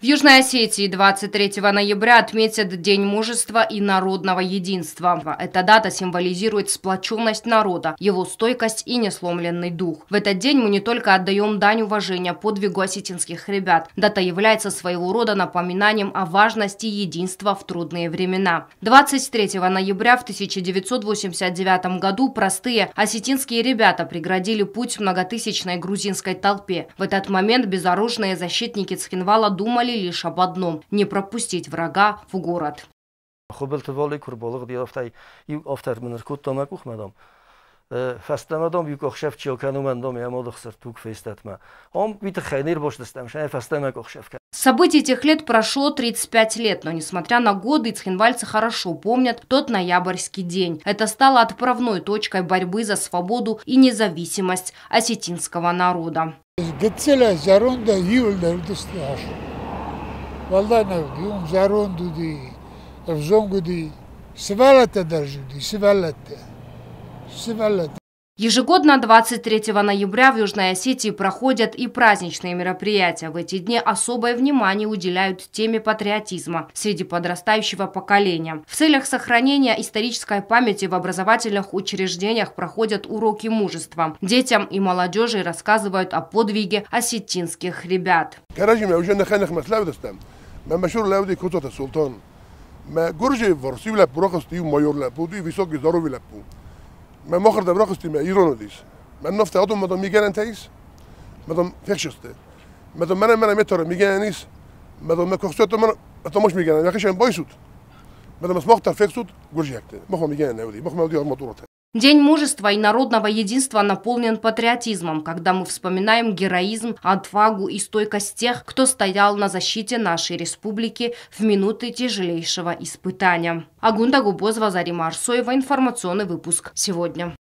В Южной Осетии 23 ноября отметят День мужества и народного единства. Эта дата символизирует сплоченность народа, его стойкость и несломленный дух. В этот день мы не только отдаем дань уважения подвигу осетинских ребят, дата является своего рода напоминанием о важности единства в трудные времена. 23 ноября в 1989 году простые осетинские ребята преградили путь многотысячной грузинской толпе. В этот момент безоружные защитники Цхинвала думали, думали лишь об одном – не пропустить врага в город. فستمدم یک اخشف چیوکنو مندم یا مدخسر توک فیستتما. هم بیت خینیر باش دستم شنه فستمک اخشف کرد. Событий тех лет прошло 35 лет, но, несмотря на годы, цхинвальцы хорошо помнят тот ноябрьский день. Это стало отправной точкой борьбы за свободу и независимость осетинского народа. والله يوم زارون دودي افزون دودي سبالتا درجودي سبالتا سبالتا Ежегодно 23 ноября в Южной Осетии проходят и праздничные мероприятия. В эти дни особое внимание уделяют теме патриотизма среди подрастающего поколения. В целях сохранения исторической памяти в образовательных учреждениях проходят уроки мужества. Детям и молодежи рассказывают о подвиге осетинских ребят. مشهور لا ودي كوتا السلطان ما جورجي فرسيب لا براقص تي مايور لا بودي في سوق زارو بلا بو ما مخر ده براقص تي ما يرون ليس ما النفط عضو ما دام ميجان تايس ما دام فيشست ما دام انا انا متر ميجان انيس ما دام كوخسو تو من تو مش ميجان يا اخي شن بايسوت ما دام مخ ترفيكسوت جورجي اكت مخ ميجان لا ودي مخ ما ودي ما دورته День мужества и народного единства наполнен патриотизмом, когда мы вспоминаем героизм, отвагу и стойкость тех, кто стоял на защите нашей республики в минуты тяжелейшего испытания. Агунда Губозва, Зарима Арсоева, информационный выпуск «Сегодня».